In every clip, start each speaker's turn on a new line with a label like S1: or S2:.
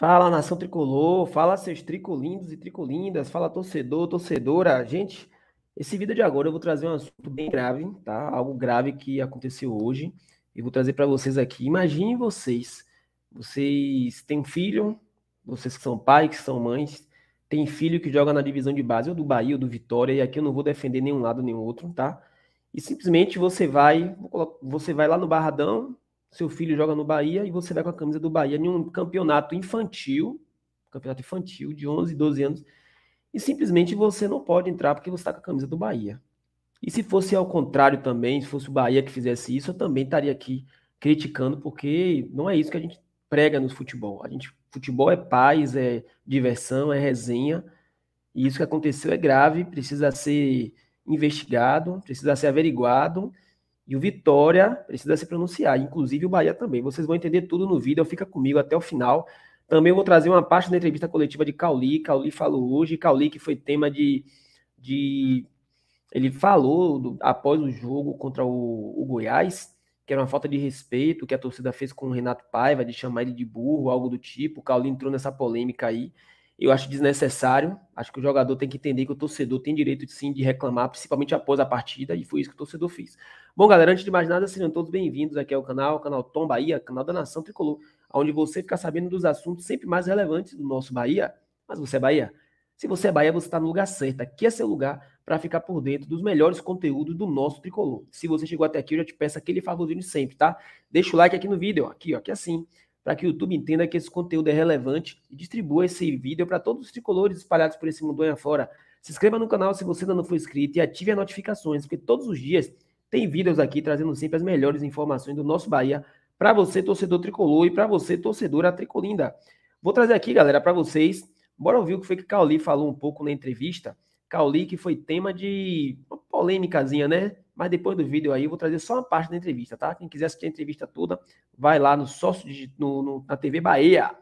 S1: Fala nação tricolor, fala seus tricolindos e tricolindas, fala torcedor, torcedora. Gente, esse vídeo de agora eu vou trazer um assunto bem grave, tá? Algo grave que aconteceu hoje e vou trazer para vocês aqui. Imaginem vocês, vocês têm um filho, vocês que são pais, que são mães, tem filho que joga na divisão de base ou do Bahia ou do Vitória, e aqui eu não vou defender nenhum lado nem outro, tá? E simplesmente você vai, você vai lá no Barradão, seu filho joga no Bahia e você vai com a camisa do Bahia em um campeonato infantil, campeonato infantil de 11, 12 anos, e simplesmente você não pode entrar porque você está com a camisa do Bahia. E se fosse ao contrário também, se fosse o Bahia que fizesse isso, eu também estaria aqui criticando, porque não é isso que a gente prega no futebol. A gente, futebol é paz, é diversão, é resenha, e isso que aconteceu é grave, precisa ser investigado, precisa ser averiguado, e o Vitória precisa se pronunciar, inclusive o Bahia também. Vocês vão entender tudo no vídeo, fica comigo até o final. Também vou trazer uma parte da entrevista coletiva de Cauli. Cauli falou hoje, Cauli que foi tema de. de ele falou do, após o jogo contra o, o Goiás, que era uma falta de respeito que a torcida fez com o Renato Paiva, de chamar ele de burro, algo do tipo. O Cauli entrou nessa polêmica aí. Eu acho desnecessário. Acho que o jogador tem que entender que o torcedor tem direito sim de reclamar, principalmente após a partida, e foi isso que o torcedor fez. Bom, galera, antes de mais nada, sejam todos bem-vindos aqui ao canal, canal Tom Bahia, canal da Nação Tricolor, onde você fica sabendo dos assuntos sempre mais relevantes do nosso Bahia. Mas você é Bahia? Se você é Bahia, você está no lugar certo. Aqui é seu lugar para ficar por dentro dos melhores conteúdos do nosso tricolor. Se você chegou até aqui, eu já te peço aquele favorzinho sempre, tá? Deixa o like aqui no vídeo, aqui, ó, aqui assim para que o YouTube entenda que esse conteúdo é relevante e distribua esse vídeo para todos os tricolores espalhados por esse mundo afora. Se inscreva no canal se você ainda não for inscrito e ative as notificações, porque todos os dias tem vídeos aqui trazendo sempre as melhores informações do nosso Bahia para você, torcedor tricolor, e para você, torcedora tricolinda. Vou trazer aqui, galera, para vocês. Bora ouvir o que foi que Cauli falou um pouco na entrevista. Cauli, que foi tema de uma polêmicazinha, né? mas depois do vídeo aí eu vou trazer só uma parte da entrevista, tá? Quem quiser assistir a entrevista toda, vai lá no sócio no, no, na TV Bahia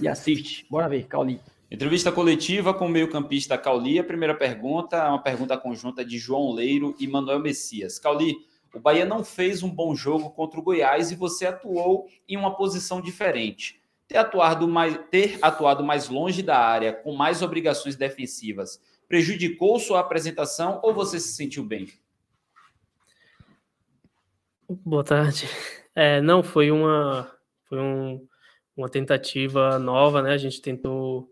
S1: e assiste. Bora ver, Cauli. Entrevista coletiva com o meio-campista Cauli. A primeira pergunta é uma pergunta conjunta de João Leiro e Manuel Messias. Cauli, o Bahia não fez um bom jogo contra o Goiás e você atuou em uma posição diferente. Ter atuado mais, ter atuado mais longe da área, com mais obrigações defensivas, prejudicou sua apresentação ou você se sentiu bem?
S2: Boa tarde. É, não, foi uma foi um, uma tentativa nova, né? A gente tentou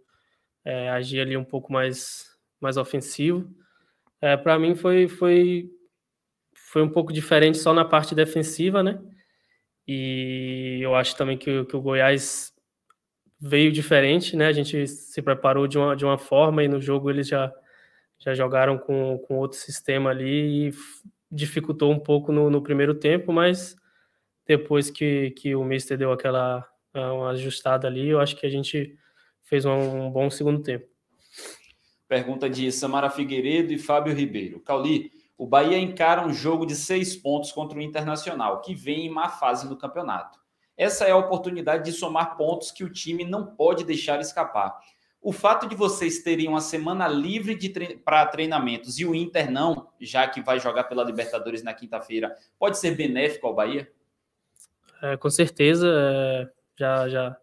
S2: é, agir ali um pouco mais mais ofensivo. É, Para mim foi foi foi um pouco diferente só na parte defensiva, né? E eu acho também que, que o Goiás veio diferente, né? A gente se preparou de uma, de uma forma e no jogo eles já, já jogaram com, com outro sistema ali e dificultou um pouco no, no primeiro tempo, mas depois que, que o Mister deu aquela ah, uma ajustada ali, eu acho que a gente fez um, um bom segundo tempo.
S1: Pergunta de Samara Figueiredo e Fábio Ribeiro. Cauli, o Bahia encara um jogo de seis pontos contra o Internacional, que vem em má fase no campeonato. Essa é a oportunidade de somar pontos que o time não pode deixar escapar. O fato de vocês terem uma semana livre trein... para treinamentos e o Inter não, já que vai jogar pela Libertadores na quinta-feira, pode ser benéfico ao Bahia?
S2: É, com certeza. É, já, já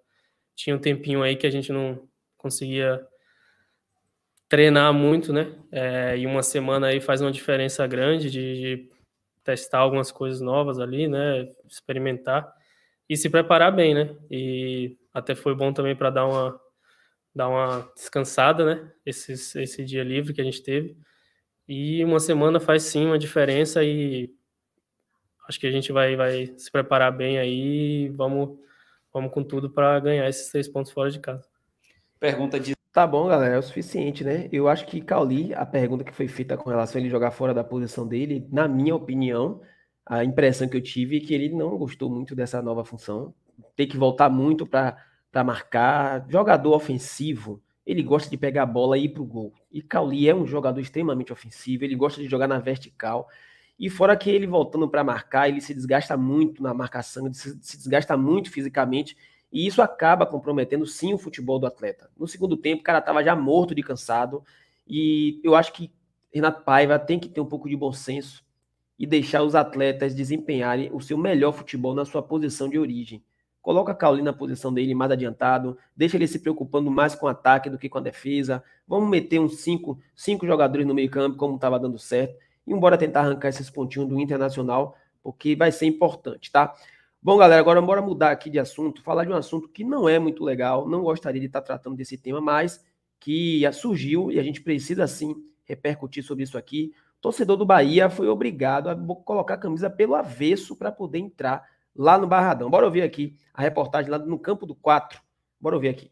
S2: tinha um tempinho aí que a gente não conseguia treinar muito, né? É, e uma semana aí faz uma diferença grande de, de, testar algumas coisas novas ali, né? Experimentar e se preparar bem, né? E até foi bom também para dar uma dar uma descansada, né? Esse, esse dia livre que a gente teve. E uma semana faz sim uma diferença e acho que a gente vai, vai se preparar bem aí vamos, vamos com tudo para ganhar esses três pontos fora de casa.
S1: Pergunta de. Tá bom, galera, é o suficiente, né? Eu acho que Cauli, a pergunta que foi feita com relação a ele jogar fora da posição dele, na minha opinião, a impressão que eu tive é que ele não gostou muito dessa nova função. Tem que voltar muito para para marcar, jogador ofensivo, ele gosta de pegar a bola e ir pro gol. E Cauli é um jogador extremamente ofensivo, ele gosta de jogar na vertical. E fora que ele voltando para marcar, ele se desgasta muito na marcação, ele se desgasta muito fisicamente, e isso acaba comprometendo sim o futebol do atleta. No segundo tempo, o cara tava já morto de cansado, e eu acho que Renato Paiva tem que ter um pouco de bom senso e deixar os atletas desempenharem o seu melhor futebol na sua posição de origem coloca a Cauli na posição dele mais adiantado, deixa ele se preocupando mais com o ataque do que com a defesa. Vamos meter uns cinco, cinco jogadores no meio-campo, como estava dando certo, e embora tentar arrancar esses pontinhos do Internacional, porque vai ser importante, tá? Bom, galera, agora bora mudar aqui de assunto, falar de um assunto que não é muito legal, não gostaria de estar tratando desse tema, mas que surgiu e a gente precisa sim repercutir sobre isso aqui. torcedor do Bahia foi obrigado a colocar a camisa pelo avesso para poder entrar lá no Barradão. Bora ouvir aqui a reportagem lá no campo do 4. Bora ouvir aqui.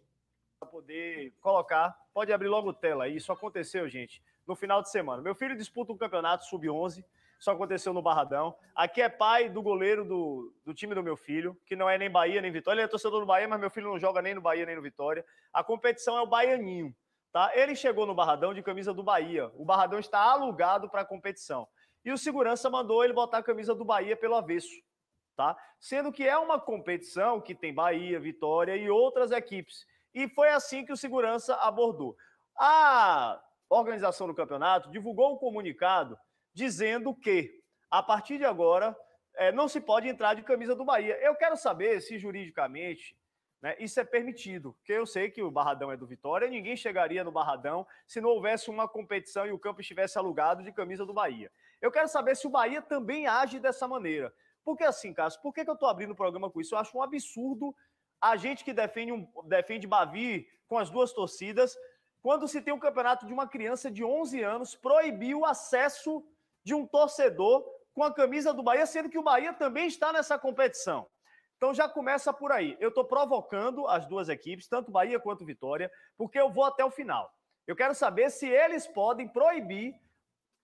S3: Para poder colocar, pode abrir logo tela. Isso aconteceu, gente, no final de semana. Meu filho disputa um campeonato sub-11. Isso aconteceu no Barradão. Aqui é pai do goleiro do, do time do meu filho, que não é nem Bahia nem Vitória. Ele é torcedor do Bahia, mas meu filho não joga nem no Bahia nem no Vitória. A competição é o Baianinho. Tá? Ele chegou no Barradão de camisa do Bahia. O Barradão está alugado para a competição. E o segurança mandou ele botar a camisa do Bahia pelo avesso tá? Sendo que é uma competição que tem Bahia, Vitória e outras equipes. E foi assim que o segurança abordou. A organização do campeonato divulgou um comunicado dizendo que, a partir de agora, é, não se pode entrar de camisa do Bahia. Eu quero saber se juridicamente né, isso é permitido, porque eu sei que o Barradão é do Vitória, ninguém chegaria no Barradão se não houvesse uma competição e o campo estivesse alugado de camisa do Bahia. Eu quero saber se o Bahia também age dessa maneira. Porque assim, Cássio, por que, que eu estou abrindo o programa com isso? Eu acho um absurdo a gente que defende, um, defende Bavi com as duas torcidas, quando se tem um campeonato de uma criança de 11 anos, proibir o acesso de um torcedor com a camisa do Bahia, sendo que o Bahia também está nessa competição. Então já começa por aí. Eu estou provocando as duas equipes, tanto Bahia quanto Vitória, porque eu vou até o final. Eu quero saber se eles podem proibir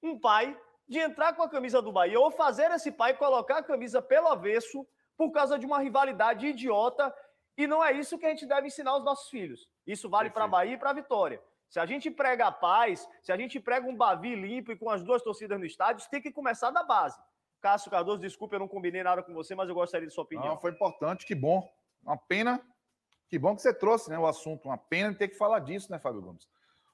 S3: um pai de entrar com a camisa do Bahia ou fazer esse pai colocar a camisa pelo avesso por causa de uma rivalidade idiota. E não é isso que a gente deve ensinar aos nossos filhos. Isso vale para Bahia e para Vitória. Se a gente prega a paz, se a gente prega um Bavi limpo e com as duas torcidas no estádio, tem que começar da base. Cássio Cardoso, desculpa, eu não combinei nada com você, mas eu gostaria de sua opinião. Não,
S4: foi importante, que bom. Uma pena, que bom que você trouxe né, o assunto. Uma pena ter que falar disso, né, Fábio Gomes?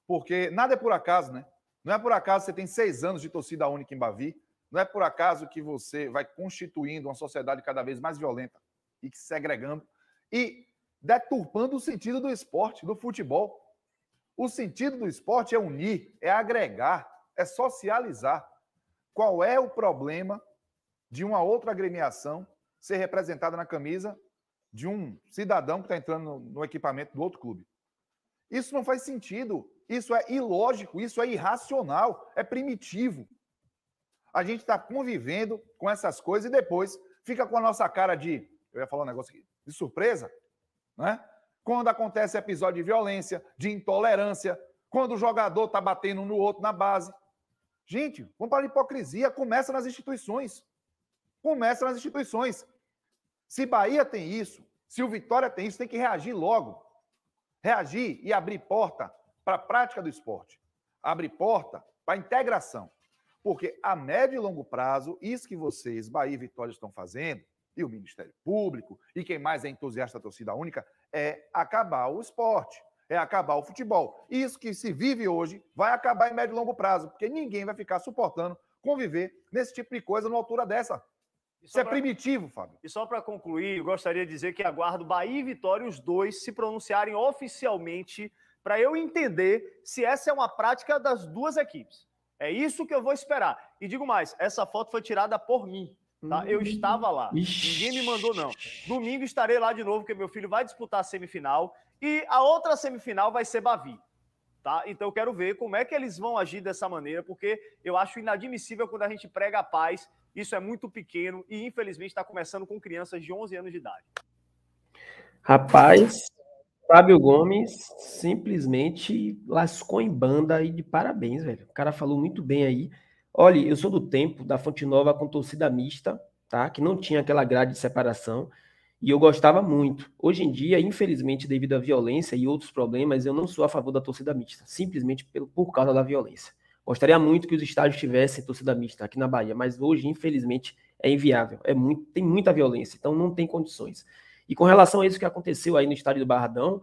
S4: Porque nada é por acaso, né? Não é por acaso que você tem seis anos de torcida única em Bavi. Não é por acaso que você vai constituindo uma sociedade cada vez mais violenta e que segregando e deturpando o sentido do esporte, do futebol. O sentido do esporte é unir, é agregar, é socializar. Qual é o problema de uma outra agremiação ser representada na camisa de um cidadão que está entrando no, no equipamento do outro clube? Isso não faz sentido. Isso é ilógico, isso é irracional, é primitivo. A gente está convivendo com essas coisas e depois fica com a nossa cara de. Eu ia falar um negócio aqui, de surpresa, né? Quando acontece episódio de violência, de intolerância, quando o jogador está batendo no outro na base. Gente, vamos para a hipocrisia, começa nas instituições. Começa nas instituições. Se Bahia tem isso, se o Vitória tem isso, tem que reagir logo. Reagir e abrir porta para a prática do esporte. Abre porta para a integração. Porque a médio e longo prazo, isso que vocês, Bahia e Vitória, estão fazendo, e o Ministério Público, e quem mais é entusiasta da torcida única, é acabar o esporte, é acabar o futebol. Isso que se vive hoje vai acabar em médio e longo prazo, porque ninguém vai ficar suportando conviver nesse tipo de coisa numa altura dessa.
S3: Isso é pra... primitivo, Fábio. E só para concluir, eu gostaria de dizer que aguardo Bahia e Vitória, os dois, se pronunciarem oficialmente para eu entender se essa é uma prática das duas equipes. É isso que eu vou esperar. E digo mais, essa foto foi tirada por mim. Tá? Eu hum. estava lá. Ninguém me mandou, não. Domingo estarei lá de novo, porque meu filho vai disputar a semifinal. E a outra semifinal vai ser Bavi. Tá? Então eu quero ver como é que eles vão agir dessa maneira, porque eu acho inadmissível quando a gente prega a paz. Isso é muito pequeno e, infelizmente, está começando com crianças de 11 anos de idade.
S1: Rapaz, Fábio Gomes simplesmente lascou em banda e de parabéns, velho. O cara falou muito bem aí. Olha, eu sou do tempo da Fonte Nova com torcida mista, tá? Que não tinha aquela grade de separação e eu gostava muito. Hoje em dia, infelizmente, devido à violência e outros problemas, eu não sou a favor da torcida mista, simplesmente por causa da violência. Gostaria muito que os estádios tivessem torcida mista aqui na Bahia, mas hoje, infelizmente, é inviável. É muito, tem muita violência, então não tem condições. E com relação a isso que aconteceu aí no estádio do Barradão,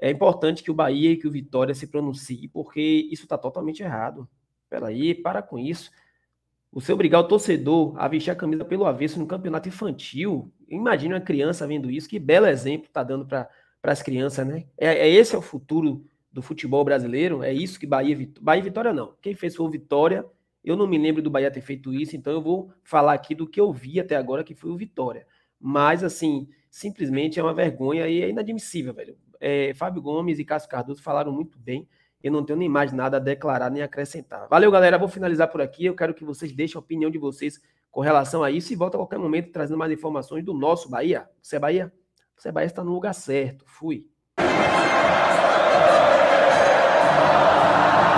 S1: é importante que o Bahia e que o Vitória se pronunciem, porque isso está totalmente errado. Peraí, para com isso. O seu brigar o torcedor a vestir a camisa pelo avesso no campeonato infantil, imagina uma criança vendo isso, que belo exemplo está dando para as crianças, né? É, é, Esse é o futuro do futebol brasileiro, é isso que Bahia, Bahia Vitória não. Quem fez foi o Vitória, eu não me lembro do Bahia ter feito isso, então eu vou falar aqui do que eu vi até agora, que foi o Vitória. Mas, assim, simplesmente é uma vergonha e é inadmissível, velho. É, Fábio Gomes e Cássio Cardoso falaram muito bem. Eu não tenho nem mais nada a declarar nem acrescentar. Valeu, galera. Vou finalizar por aqui. Eu quero que vocês deixem a opinião de vocês com relação a isso e volta a qualquer momento trazendo mais informações do nosso Bahia. Você é Bahia? Você é Bahia está no lugar certo. Fui.